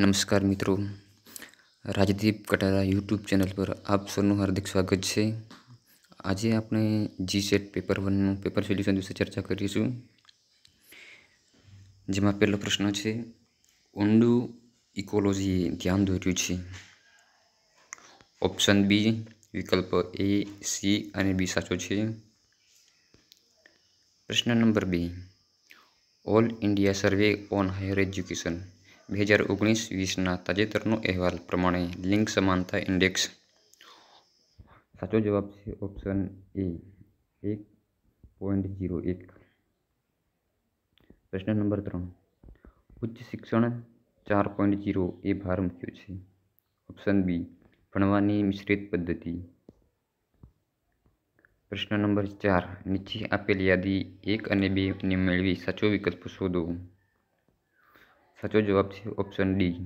નમસ્કાર મિત્રો Rajdeep Katara YouTube channel પર આપ સૌનું હાર્દિક સ્વાગત છે આજે આપણે જી સેટ પેપર વનનું પેપર સોલ્યુશન વિશે ચર્ચા કરીશું જેમાં પહેલો પ્રશ્ન છે ઊંડું ઇકોલોજીએ ધ્યાન દોર્યું છે ઓપ્શન બી વિકલ્પ એ સી અને બી સાચો છે પ્રશ્ન નંબર બે all India survey on higher education બે હજાર ઓગણીસ વીસના તાજેતરનો અહેવાલ પ્રમાણે લિંગ સમાનતા ઇન્ડેક્સ સાચો જવાબ છે ઓપ્શન એ એક પોઈન્ટ જીરો એક પ્રશ્ન નંબર ત્રણ ઉચ્ચ શિક્ષણ ચાર પોઈન્ટ જીરો એ ભાર મૂક્યો છે ઓપ્શન બી ભણવાની મિશ્રિત પદ્ધતિ પ્રશ્ન નંબર ચાર નીચે આપેલ યાદી એક અને બેને મેળવી સાચો વિકલ્પ શોધો સાચો જવાબ છે ઓપ્શન ડી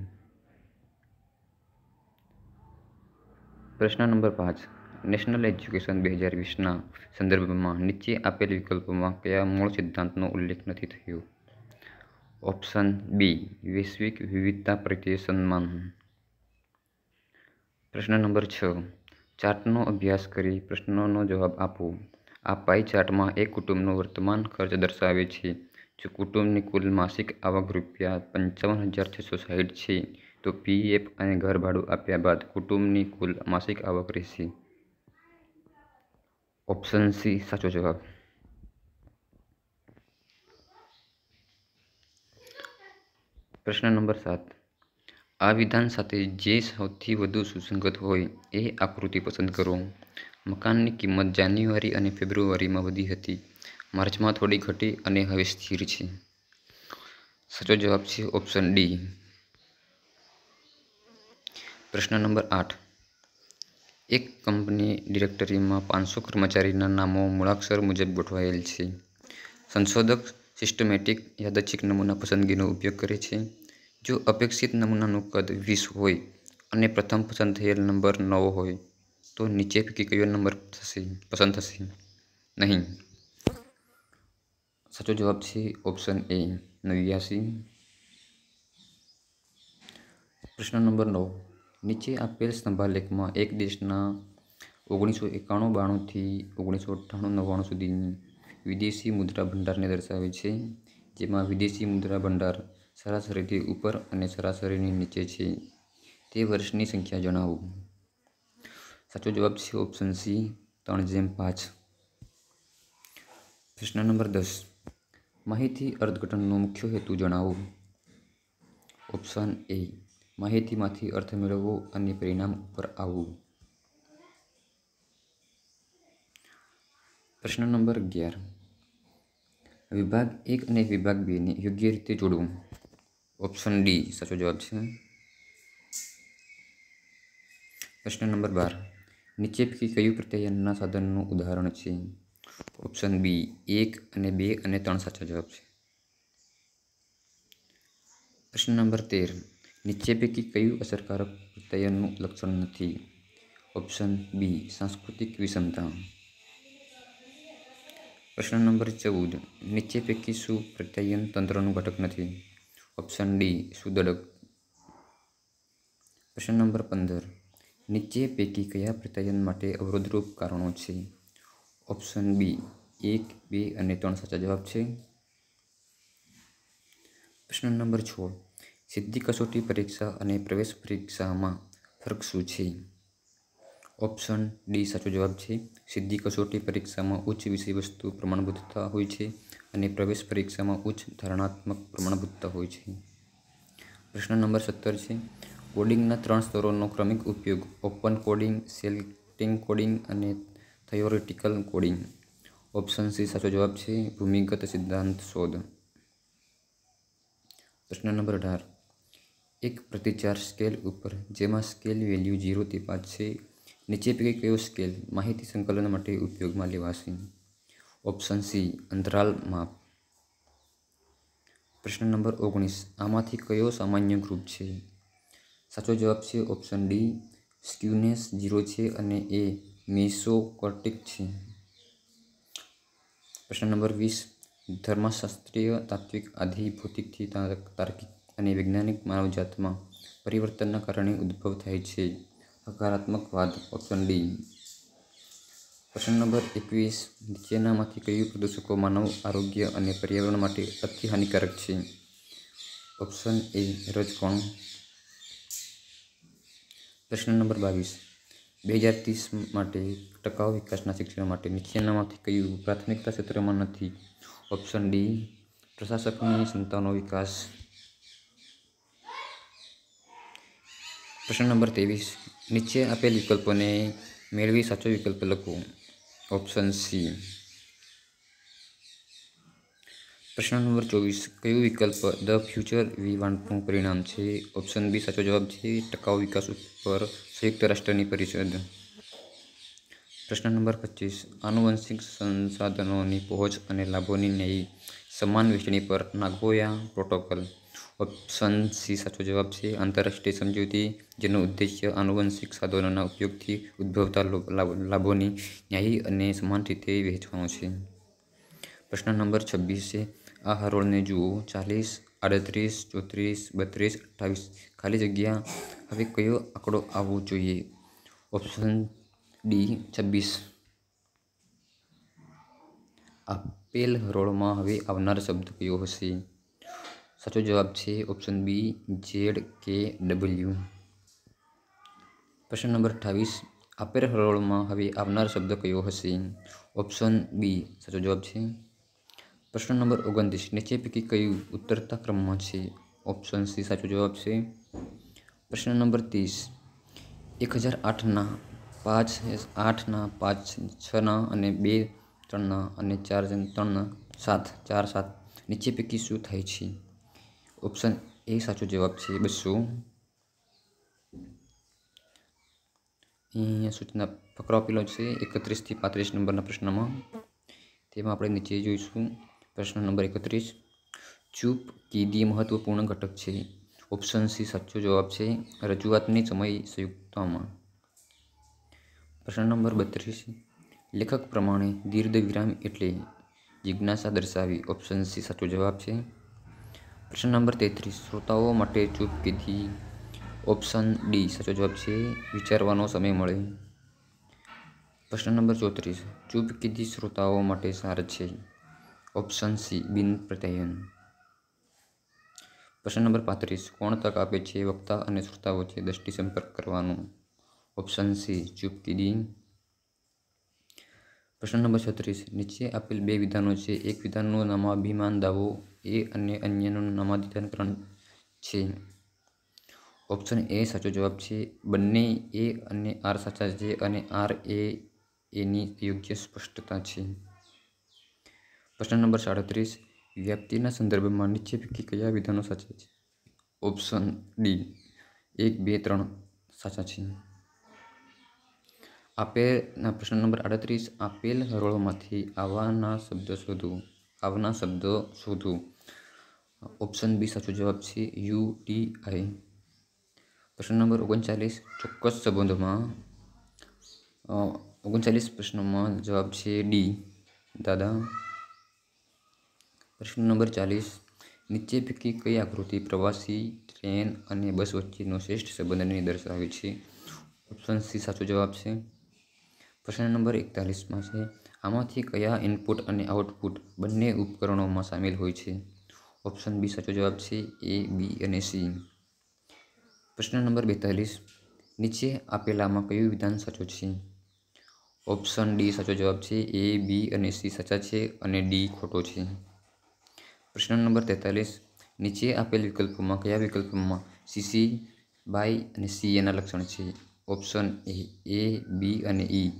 પ્રશ્ન નંબર પાંચ નેશનલ એજ્યુકેશન બે હજાર વીસના સંદર્ભમાં નીચે આપેલ વિકલ્પોમાં કયા મૂળ સિદ્ધાંતનો ઉલ્લેખ નથી થયો ઓપ્શન બી વૈશ્વિક વિવિધતા પ્રત્યે સન્માન પ્રશ્ન નંબર છ ચાર્ટનો અભ્યાસ કરી પ્રશ્નોનો જવાબ આપો આ પાઈ ચાર્ટમાં એક કુટુંબનો વર્તમાન ખર્ચ દર્શાવે છે જો કુટુંબની કુલ માસિક આવક રૂપિયા પંચાવન હજાર છસો સાહીઠ છે તો પીએફ અને ઘર ભાડું આપ્યા બાદ કુટુંબની કુલ માસિક આવક રહેશે ઓપ્શન સી સાચો જવાબ પ્રશ્ન નંબર સાત આ વિધાન સાથે જે સૌથી વધુ સુસંગત હોય એ આકૃતિ પસંદ કરો મકાનની કિંમત જાન્યુઆરી અને ફેબ્રુઆરીમાં વધી હતી માર્ચમાં થોડી ઘટી અને હવે સ્થિર છે સાચો જવાબ છે ઓપ્શન ડી પ્રશ્ન નંબર આઠ એક કંપની ડિરેક્ટરીમાં પાંચસો કર્મચારીના નામો મૂળાક્ષર મુજબ ગોઠવાયેલ છે સંશોધક સિસ્ટમેટિક યાદચ્છિક નમૂના પસંદગીનો ઉપયોગ કરે છે જો અપેક્ષિત નમૂનાનું કદ વીસ હોય અને પ્રથમ પસંદ થયેલ નંબર નવ હોય તો નીચે પૈકી કયો નંબર થશે પસંદ થશે નહીં સાચો જવાબ છે ઓપ્શન એ નેવ્યાસી પ્રશ્ન નંબર નવ નીચે આપેલ સ્તંભાલેખમાં એક દેશના ઓગણીસો એકાણું બાણુંથી ઓગણીસો અઠ્ઠાણું નવ્વાણું સુધીની વિદેશી મુદ્રા ભંડારને દર્શાવે છે જેમાં વિદેશી મુદ્રા ભંડાર સરાસરીથી ઉપર અને સરાસરીની નીચે છે તે વર્ષની સંખ્યા જણાવો સાચો જવાબ છે ઓપ્શન સી ત્રણ જેમ પાંચ પ્રશ્ન નંબર દસ માહિતી અર્થઘટનનો મુખ્ય હેતુ જણાવો ઓપ્શન એ માહિતીમાંથી અર્થ મેળવવો અને પરિણામ ઉપર આવવું પ્રશ્ન નંબર અગિયાર વિભાગ એક અને વિભાગ બેને યોગ્ય રીતે જોડવું ઓપ્શન ડી સાચો જવાબ છે પ્રશ્ન નંબર બાર નીચે પૈકી કયું પ્રત્યાયનના સાધનનું ઉદાહરણ છે ઓપ્શન બી એક અને બે અને ત્રણ સાચો જવાબ છે પ્રશ્ન નંબર તેર નીચે પૈકી કયું અસરકારક પ્રત્યયનનું લક્ષણ નથી ઓપ્શન બી સાંસ્કૃતિક વિષમતા પ્રશ્ન નંબર ચૌદ નીચે પૈકી શું પ્રત્યાયન તંત્રનું ઘટક નથી ઓપ્શન ડી સુદડક પ્રશ્ન નંબર પંદર નીચે પૈકી કયા પ્રત્યાયન માટે અવરોધરૂપ કારણો છે ઓપ્શન બી એક બે અને ત્રણ સાચા જવાબ છે પ્રશ્ન નંબર છ સિદ્ધિ કસોટી પરીક્ષા અને પ્રવેશ પરીક્ષામાં ફરક શું છે ઓપ્શન ડી સાચો જવાબ છે સિદ્ધિ કસોટી પરીક્ષામાં ઉચ્ચ વિષય વસ્તુ પ્રમાણભૂતતા હોય છે અને પ્રવેશ પરીક્ષામાં ઉચ્ચ ધારણાત્મક પ્રમાણભૂતતા હોય છે પ્રશ્ન નંબર સત્તર છે કોડિંગના ત્રણ સ્તરોનો ક્રમિક ઉપયોગ ઓપન કોડિંગ સેલ્ટિંગ કોડિંગ અને થિયોરિટિકલ કોડિંગ ઓપ્શન સી સાચો જવાબ છે ભૂમિગત સિદ્ધાંત શોધ પ્રશ્ન નંબર અઢાર એક પ્રતિચાર સ્કેલ ઉપર જેમાં સ્કેલ વેલ્યુ ઝીરોથી પાંચ છે નીચે પૈકી કયો સ્કેલ માહિતી સંકલન માટે ઉપયોગમાં લેવાશે ઓપ્શન સી અંતરાલ માપ પ્રશ્ન નંબર ઓગણીસ આમાંથી કયો સામાન્ય ગ્રુપ છે સાચો જવાબ છે ઓપ્શન ડી સ્ક્યુનેસ ઝીરો છે અને એ મિસોકોટિક છે પ્રશ્ન નંબર વીસ ધર્મશાસ્ત્રીય તાત્વિક આધિભૌતિકથી તાર્કિક અને વૈજ્ઞાનિક માનવજાતમાં પરિવર્તનના કારણે ઉદ્ભવ થાય છે હકારાત્મકવાદ ઓપ્શન ડી પ્રશ્ન નંબર એકવીસ નીચેનામાંથી કયું પ્રદૂષકો માનવ આરોગ્ય અને પર્યાવરણ માટે અતિ હાનિકારક છે ઓપ્શન એ રજકોણ પ્રશ્ન નંબર બાવીસ બે હજાર ત્રીસ માટે ટકાઉ વિકાસના શિક્ષણ માટે નીચેનામાંથી કયું પ્રાથમિકતા ક્ષેત્રમાં નથી ઓપ્શન ડી પ્રશાસકની સંતાનો વિકાસ પ્રશ્ન નંબર ત્રેવીસ નીચે આપેલ વિકલ્પોને મેળવી સાચો વિકલ્પ લખો ઓપ્શન સી પ્રશ્ન નંબર ચોવીસ કયો વિકલ્પ ધ ફ્યુચર વી વાંટનું પરિણામ છે ઓપ્શન બી સાચો જવાબ છે ટકાઉ વિકાસ ઉપર સંયુક્ત રાષ્ટ્રની પરિષદ પ્રશ્ન નંબર પચીસ આનુવંશિક સંસાધનોની પહોંચ અને લાભોની ન્યાયી સમાન વેચણી પર નાગોયા પ્રોટોકોલ ઓપ્શન સી સાચો જવાબ છે આંતરરાષ્ટ્રીય સમજૂતી જેનો ઉદ્દેશ્ય આનુવંશિક સાધનોના ઉપયોગથી ઉદ્ભવતા લાભોની ન્યાયી અને સમાન રીતે વહેંચવાનો છે प्रश्न नंबर छब्बीस से हरोल ने जुओ चालीस अड़तरीस चौतरीस बतरीस अट्ठावी खाली जगह हमें क्यों आंकड़ो आवो जो ऑप्शन डी छब्बीस आपेल हरोल में हमें आना शब्द क्यों हे साचो जवाब है option B Z K W प्रश्न नंबर अठावीस आपेल हरोल में हम आना शब्द क्यों हे ऑप्शन बी साचो जवाब है પ્રશ્ન નંબર ઓગણત્રીસ નીચે પૈકી કયું ઉત્તરતા ક્રમમાં છે ઓપ્શન સી સાચો જવાબ છે પ્રશ્ન નંબર ત્રીસ એક હજાર આઠના પાંચ આઠના પાંચ છના અને બે ત્રણના અને ચાર ત્રણના સાત ચાર સાત નીચે પૈકી શું થાય છે ઓપ્શન એ સાચો જવાબ છે બસો અહીંયા સૂચના ફકરો આપેલો છે એકત્રીસથી પાંત્રીસ નંબરના પ્રશ્નમાં તેમાં આપણે નીચે જોઈશું પ્રશ્ન નંબર એકત્રીસ ચૂપ કીદી મહત્વપૂર્ણ ઘટક છે ઓપ્શન સી સાચો જવાબ છે રજૂઆતની સમય સંયુક્તમાં પ્રશ્ન નંબર બત્રીસ લેખક પ્રમાણે દીર્ઘ વિરામ એટલે જિજ્ઞાસા દર્શાવી ઓપ્શન સી સાચો જવાબ છે પ્રશ્ન નંબર તેત્રીસ શ્રોતાઓ માટે ચૂપ કીધી ઓપ્શન ડી સાચો જવાબ છે વિચારવાનો સમય મળે પ્રશ્ન નંબર ચોત્રીસ ચૂપ કીધી શ્રોતાઓ માટે સાર છે ઓપ્શન સી બિન પ્રત્યાયન પ્રશ્ન નંબર પાંત્રીસ કોણ તક આપે છે વક્તા અને શ્રોતા વચ્ચે દ્રષ્ટિ સંપર્ક કરવાનો ઓપ્શન સી ચૂપકી દિન પ્રશ્ન નંબર છત્રીસ નીચે આપેલ બે વિધાનો છે એક વિધાનનો નામાભિમાન દાવો એ અને અન્યનું નામાધિધાનકરણ છે ઓપ્શન એ સાચો જવાબ છે બંને એ અને આર સાચા છે અને આર એ એની યોગ્ય સ્પષ્ટતા છે પ્રશ્ન નંબર સાડત્રીસ વ્યક્તિના સંદર્ભમાં નીચે પૈકી કયા વિધાનો સાચા છે ઓપ્શન ડી એક બે ત્રણ સાચા છે આપેલના પ્રશ્ન નંબર આડત્રીસ આપેલ હરોળમાંથી આવવાના શબ્દ શોધો આવના શબ્દો શોધો ઓપ્શન બી સાચો જવાબ છે યુ ટી આઈ પ્રશ્ન નંબર ઓગણચાલીસ ચોક્કસ સંબંધમાં ઓગણચાલીસ પ્રશ્નોમાં જવાબ છે ડી દાદા પ્રશ્ન નંબર ચાલીસ નીચે પૈકી કઈ આકૃતિ પ્રવાસી ટ્રેન અને બસ વચ્ચેનો શ્રેષ્ઠ સંબંધને દર્શાવે છે ઓપ્શન સી સાચો જવાબ છે પ્રશ્ન નંબર એકતાલીસમાં છે આમાંથી કયા ઇનપુટ અને આઉટપુટ બંને ઉપકરણોમાં સામેલ હોય છે ઓપ્શન બી સાચો જવાબ છે એ બી અને સી પ્રશ્ન નંબર બેતાલીસ નીચે આપેલામાં કયું વિધાન સાચો છે ઓપ્શન ડી સાચો જવાબ છે એ બી અને સી સાચા છે અને ડી ખોટો છે પ્રશ્ન નંબર તેતાલીસ નીચે આપેલ વિકલ્પોમાં કયા વિકલ્પમાં સીસી બાય અને સી એના લક્ષણ છે ઓપ્શન એ એ બી અને ઈ e.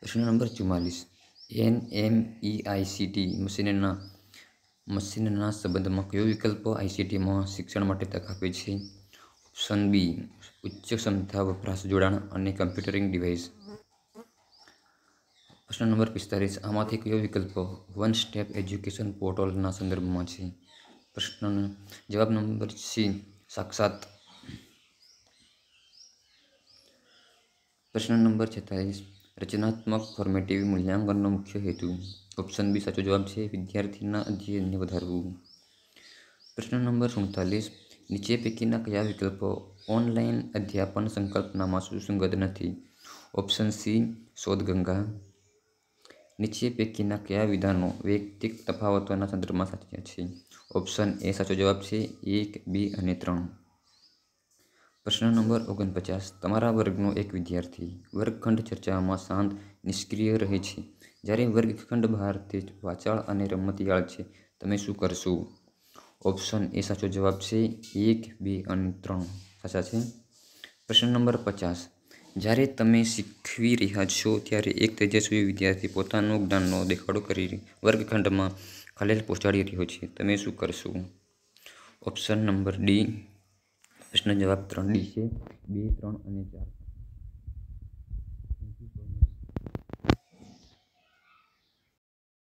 પ્રશ્ન નંબર ચુમ્માલીસ એન એમ ઈ આઈસીટી મશીનના મશીનના સંબંધમાં કયો વિકલ્પ આઈસીટીમાં શિક્ષણ માટે તક આપે છે ઓપ્શન બી ઉચ્ચ ક્ષમતા વપરાશ જોડાણ અને કમ્પ્યુટરિંગ ડિવાઇસ प्रश्न नंबर 45 आमाथिकियो विकल्प वन स्टेप एजुकेशन पोर्टल ના સંદર્ભમાં છે. પ્રશ્નનો જવાબ નંબર C સાक्षात. પ્રશ્ન નંબર 46 રચનાત્મક ફોર્મેટિવ મૂલ્યાંકનનો મુખ્ય હેતુ ઓપ્શન B સાચો જવાબ છે વિદ્યાર્થીના જ્ઞાનને વધારવું. પ્રશ્ન નંબર 38 નીચે પેકિનક્યા વિકલ્પો ઓનલાઈન અધ્યાપન સંકલ્પનામાં સુસંગત નથી. ઓપ્શન C સોદગંગા નીચે પૈકીના કયા વિધાનો વૈયક્તિક તફાવતોના સંદર્ભમાં સાચા છે ઓપ્શન એ સાચો જવાબ છે એક બી અને ત્રણ પ્રશ્ન નંબર ઓગણપચાસ તમારા વર્ગનો એક વિદ્યાર્થી વર્ગખંડ ચર્ચામાં શાંત નિષ્ક્રિય રહે છે જ્યારે વર્ગખંડ બહાર તે વાચાળ અને રમતિયાળ છે તમે શું કરશો ઓપ્શન એ સાચો જવાબ છે એક બે અને ત્રણ સાચા છે પ્રશ્ન નંબર પચાસ જ્યારે તમે શીખવી રહ્યા છો ત્યારે એક તેજસ્વી વિદ્યાર્થી પોતાનું જ્ઞાનનો દેખાડો કરી વર્ગખંડમાં ખલેલ પહોંચાડી રહ્યો છે તમે શું કરશો ઓપ્શન નંબર ડી પ્રશ્ન જવાબ ત્રણ ડી છે બે ત્રણ અને ચાર